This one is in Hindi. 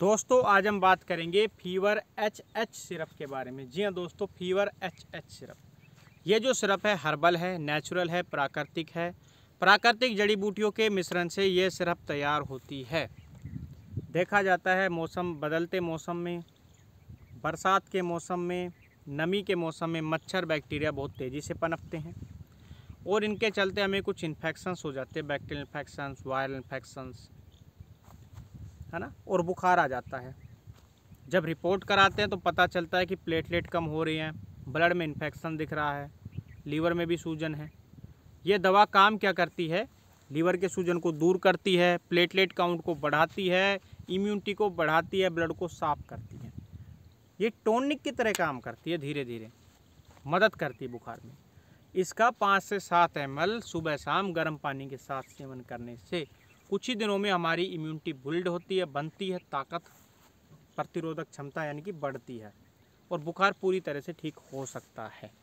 दोस्तों आज हम बात करेंगे फीवर एच एच सिरप के बारे में जी हाँ दोस्तों फीवर एच एच सिरप ये जो सिरप है हर्बल है नेचुरल है प्राकृतिक है प्राकृतिक जड़ी बूटियों के मिश्रण से ये सिरप तैयार होती है देखा जाता है मौसम बदलते मौसम में बरसात के मौसम में नमी के मौसम में मच्छर बैक्टीरिया बहुत तेज़ी से पनपते हैं और इनके चलते हमें कुछ इन्फेक्शंस हो जाते हैं बैक्टीरियल इन्फेक्शंस वायरल इन्फेक्शंस है ना और बुखार आ जाता है जब रिपोर्ट कराते हैं तो पता चलता है कि प्लेटलेट कम हो रही हैं ब्लड में इन्फेक्शन दिख रहा है लीवर में भी सूजन है ये दवा काम क्या करती है लीवर के सूजन को दूर करती है प्लेटलेट काउंट को बढ़ाती है इम्यूनिटी को बढ़ाती है ब्लड को साफ करती है ये टोनिक की तरह काम करती है धीरे धीरे मदद करती है बुखार में इसका पाँच से सात एम सुबह शाम गर्म पानी के साथ सेवन करने से कुछ ही दिनों में हमारी इम्यूनिटी बिल्ड होती है बनती है ताकत प्रतिरोधक क्षमता यानी कि बढ़ती है और बुखार पूरी तरह से ठीक हो सकता है